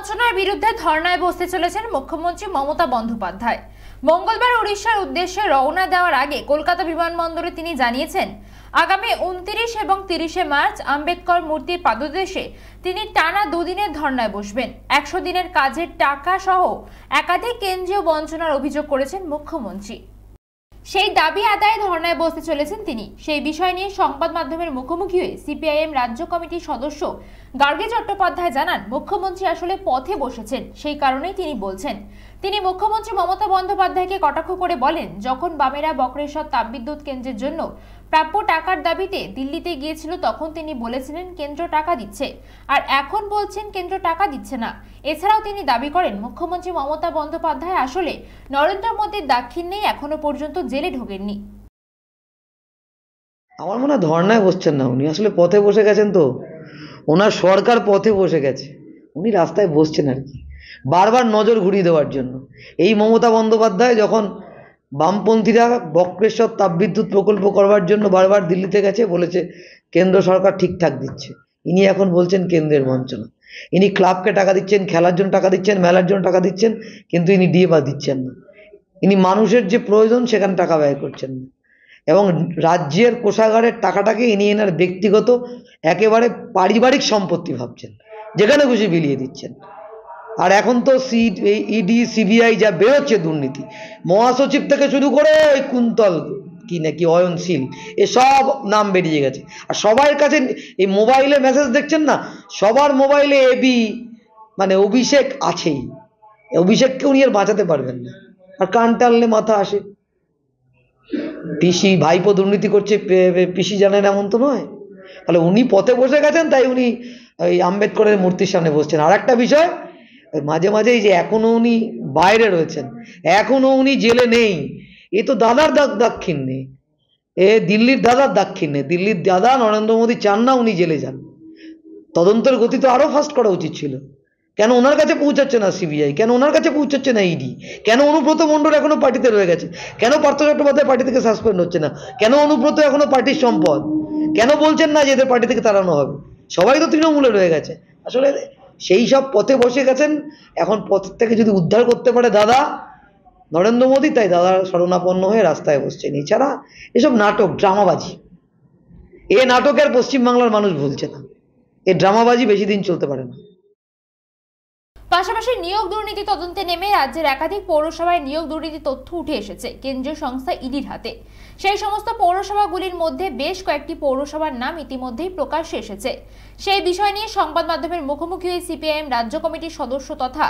বঞ্চনার বিরুদ্ধে ধর্নায় বসতে চলেছেন মুখ্যমন্ত্রী মমতা বন্দ্যোপাধ্যায় মঙ্গলবার উড়িষ্যার উদ্দেশ্যে রওনা দেওয়ার আগে কলকাতা বিমানবন্দরে তিনি জানিয়েছেন আগামী উনত্রিশ এবং তিরিশে মার্চ আম্বেদকর মূর্তির পাদদেশে তিনি টানা দুদিনের ধর্নায় বসবেন একশো দিনের কাজের টাকা সহ একাধিক কেন্দ্রীয় বঞ্চনার অভিযোগ করেছেন মুখ্যমন্ত্রী সেই দাবি আদায়ে ধর্নায় বসতে চলেছেন তিনি সেই বিষয় নিয়ে সংবাদ মাধ্যমের মুখোমুখি হয়ে সিপিআইএম রাজ্য কমিটির সদস্য গার্গে চট্টোপাধ্যায় জানান মুখ্যমন্ত্রী আসলে পথে বসেছেন সেই কারণেই তিনি বলছেন তিনি মুখ্যমন্ত্রী মমতা বন্দ্যোপাধ্যায়কে কটাক্ষ করে বলেন যখন বামেরা বক্রেশ্বর তাপবিদ্যুৎ কেন্দ্রের জন্য প্রাপ্য টাকার দাবিতে দিল্লিতে গিয়েছিল তখন তিনি বলেছিলেন কেন্দ্র টাকা দিচ্ছে আর এখন বলছেন কেন্দ্র টাকা দিচ্ছে না এছাড়াও তিনি দাবি করেন মুখ্যমন্ত্রী মমতা বন্দ্যোপাধ্যায় আসলে নরেন্দ্র মোদীর দাক্ষিণ্যেই এখনো পর্যন্ত জেলে ঢোকেননি আমার মনে হয় ধর্নায় বসছেন না উনি আসলে পথে বসে গেছেন তো ওনার সরকার পথে বসে গেছে উনি রাস্তায় বসছেন আর কি বারবার নজর ঘুরিয়ে দেওয়ার জন্য এই মমতা বন্দ্যোপাধ্যায় যখন বামপন্থীরা বক্রেশ্বর তাপবিদ্যুৎ প্রকল্প করবার জন্য বারবার দিল্লিতে গেছে বলেছে কেন্দ্র সরকার ঠিকঠাক দিচ্ছে ইনি এখন বলছেন কেন্দ্রের বঞ্চনা ইনি ক্লাবকে টাকা দিচ্ছেন খেলার জন্য টাকা দিচ্ছেন মেলার জন্য টাকা দিচ্ছেন কিন্তু ইনি ডিএ বা দিচ্ছেন না ইনি মানুষের যে প্রয়োজন সেখানে টাকা ব্যয় করছেন না এবং রাজ্যের কোষাগারের টাকাটাকে ইনি এনার ব্যক্তিগত একেবারে পারিবারিক সম্পত্তি ভাবছেন যেখানে খুশি বিলিয়ে দিচ্ছেন আর এখন তো সি ইডি সিবিআই যা বেরোচ্ছে দুর্নীতি মহাসচিব থেকে শুরু করে ওই কুন্তল কি নাকি অয়নশীল এসব নাম বেরিয়ে গেছে আর সবার কাছে এই মোবাইলে মেসেজ দেখছেন না সবার মোবাইলে এবি মানে অভিষেক আছেই অভিষেককে উনি আর বাঁচাতে পারবেন না আর কান টানলে মাথা আসে পিসি ভাইপো দুর্নীতি করছে পিসি জানেন এমন তো নয় তাহলে উনি পথে বসে গেছেন তাই উনি ওই আম্বেদকরের মূর্তির সামনে বসছেন আর একটা বিষয় মাঝে মাঝেই যে এখনো উনি বাইরে রয়েছেন এখনো উনি জেলে নেই এ তো দাদার দাগ দাক্ষিণ্যে এ দিল্লির দাদার দাক্ষিণ্যে দিল্লির দাদা নরেন্দ্র মোদী চান না উনি জেলে যান তদন্তের গতি তো আরও ফাস্ট করা উচিত ছিল কেন ওনার কাছে পৌঁছাচ্ছে না সিবিআই কেন ওনার কাছে পৌঁছাচ্ছে না ইডি e কেন অনুব্রত মণ্ডল এখনও পার্টিতে রয়ে গেছে কেন পার্থ চট্টোপাধ্যায় পার্টি থেকে সাসপেন্ড হচ্ছে না কেন অনুব্রত এখনও পার্টির সম্পদ কেন বলছেন না যে এদের পার্টি থেকে তাড়ানো হবে সবাই তো তৃণমূলে রয়ে গেছে আসলে সেই সব পথে বসে গেছেন এখন পথের থেকে যদি উদ্ধার করতে পারে দাদা নরেন্দ্র মোদী তাই দাদার শরণাপন্ন হয়ে রাস্তায় বসছেন এছাড়া এসব নাটক ড্রামাবাজি এ নাটক আর পশ্চিমবাংলার মানুষ ভুলছে না এ ড্রামাবাজি বেশি দিন চলতে পারে না পাশাপাশি নিয়োগ দুর্নীতি তদন্তে নেমে রাজ্যের একাধিক পৌরসভায় নিয়োগ দুর্নীতি তথ্য উঠে এসেছে কেন্দ্রীয় সংস্থা ইডির হাতে সেই সমস্ত পৌরসভাগুলির মধ্যে বেশ কয়েকটি পৌরসভার নাম ইতিমধ্যেই প্রকাশ্যে এসেছে সেই বিষয় নিয়ে সংবাদ মাধ্যমের মুখোমুখি হয়ে সিপিআইএম রাজ্য কমিটির সদস্য তথা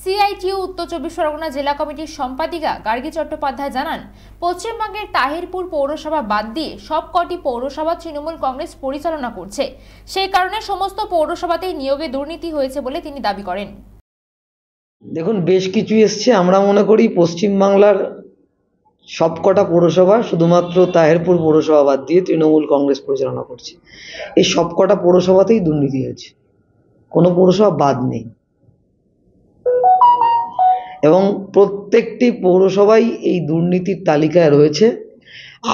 সিআইটিউ উত্তর চব্বিশ পরগনা জেলা কমিটির সম্পাদিকা গার্গী চট্টোপাধ্যায় জানান পশ্চিমবঙ্গের তাহিরপুর পৌরসভা বাদ দিয়ে সব কটি পৌরসভা তৃণমূল কংগ্রেস পরিচালনা করছে সেই কারণে সমস্ত পৌরসভাতেই নিয়োগে দুর্নীতি হয়েছে বলে তিনি দাবি করেন দেখুন বেশ কিছু এসছে আমরা মনে করি পশ্চিমবাংলার সবকটা পৌরসভা শুধুমাত্র তাহেরপুর পৌরসভা বাদ দিয়ে তৃণমূল কংগ্রেস পরিচালনা করছে এই সবকটা পৌরসভাতেই দুর্নীতি হয়েছে কোনো পৌরসভা বাদ নেই এবং প্রত্যেকটি পৌরসভাই এই দুর্নীতির তালিকায় রয়েছে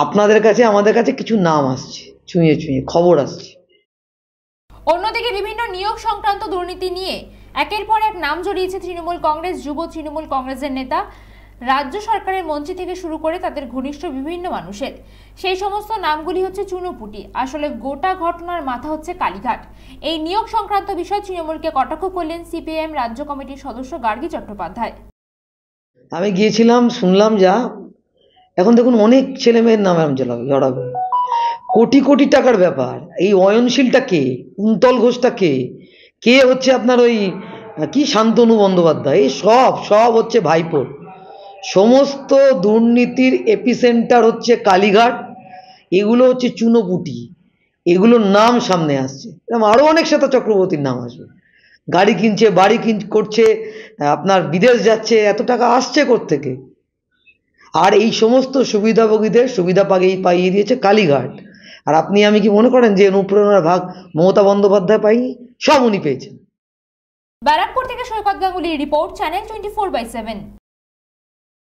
আপনাদের কাছে আমাদের কাছে কিছু নাম আসছে ছুঁয়ে ছুঁয়ে খবর আসছে অন্যদিকে বিভিন্ন নিয়োগ সংক্রান্ত দুর্নীতি নিয়ে একের পর এক নাম জড়িয়েছে তৃণমূল কংগ্রেস যুব তৃণমূল কংগ্রেসের নেতা রাজ্য সরকারের মন্ত্রী থেকে শুরু করে তাদের ঘনিষ্ঠ বিভিন্ন মানুষের সেই সমস্ত নামগুলি হচ্ছে চুনোপুটি আসলে গোটা ঘটনার মাথা হচ্ছে কালীঘাট এই নিয়োগ সংক্রান্ত বিষয় তৃণমূলকে কটাক্ষ করলেন সিপিএম রাজ্য কমিটির সদস্য গার্গী চট্টোপাধ্যায় আমি গিয়েছিলাম শুনলাম যা এখন দেখুন অনেক ছেলে মেয়ের নাম জড়াবে কোটি কোটি টাকার ব্যাপার এই অয়নশীলটা কে কুন্তল ঘোষটা কে কে হচ্ছে আপনার ওই কি শান্তনু বন্দ্যোপাধ্যায় এই সব সব হচ্ছে ভাইপোর সমস্ত দুর্নীতির এপিসেন্টার হচ্ছে কালীঘাট এগুলো হচ্ছে চুনোপুটি এগুলোর নাম সামনে আসছে এরকম আরও অনেক শ্বেতা চক্রবর্তীর নাম আসবে গাড়ি কিনছে বাড়ি কিন করছে আপনার বিদেশ যাচ্ছে এত টাকা আসছে থেকে আর এই সমস্ত সুবিধাভোগীদের সুবিধা পাগেই পাইয়ে দিয়েছে কালীঘাট আর আপনি আমি কি মনে করেন যে অনুপ্রেরণার ভাগ মমতা বন্দ্যোপাধ্যায় পাইনি সব উনি পেয়েছেন ব্যারাকপুর থেকে সৈকত গাঙ্গুলির report channel twenty four by seven